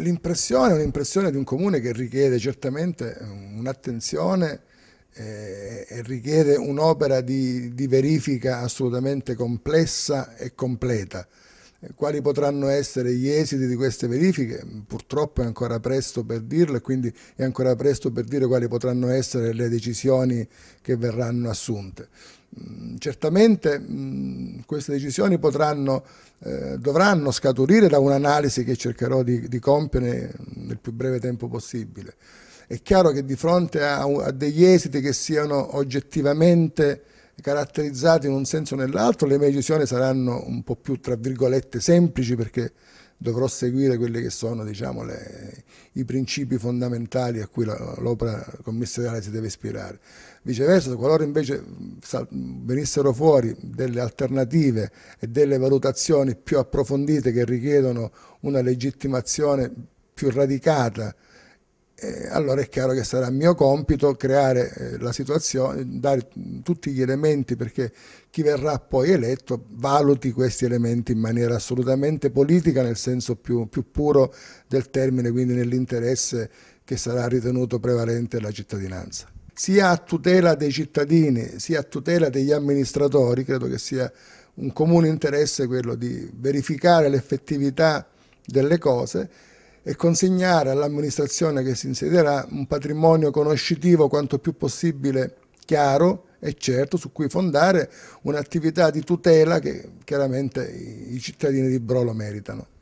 L'impressione è un'impressione di un comune che richiede certamente un'attenzione eh, e richiede un'opera di, di verifica assolutamente complessa e completa. Quali potranno essere gli esiti di queste verifiche? Purtroppo è ancora presto per dirlo e quindi è ancora presto per dire quali potranno essere le decisioni che verranno assunte. Mm, certamente mm, queste decisioni potranno, eh, dovranno scaturire da un'analisi che cercherò di, di, compiere mm, nel più breve tempo possibile. È chiaro che di fronte a, a degli esiti che siano oggettivamente caratterizzati in un senso o nell'altro, le mie decisioni saranno un po' più, tra virgolette, semplici perché dovrò seguire quelli che sono diciamo, le, i principi fondamentali a cui l'opera commissariale si deve ispirare. Viceversa, qualora invece venissero fuori delle alternative e delle valutazioni più approfondite che richiedono una legittimazione più radicata eh, allora è chiaro che sarà mio compito creare eh, la situazione, dare tutti gli elementi perché chi verrà poi eletto valuti questi elementi in maniera assolutamente politica nel senso più, più puro del termine, quindi nell'interesse che sarà ritenuto prevalente la cittadinanza. Sia a tutela dei cittadini sia a tutela degli amministratori, credo che sia un comune interesse quello di verificare l'effettività delle cose e consegnare all'amministrazione che si insiederà un patrimonio conoscitivo quanto più possibile chiaro e certo su cui fondare un'attività di tutela che chiaramente i cittadini di Brolo meritano.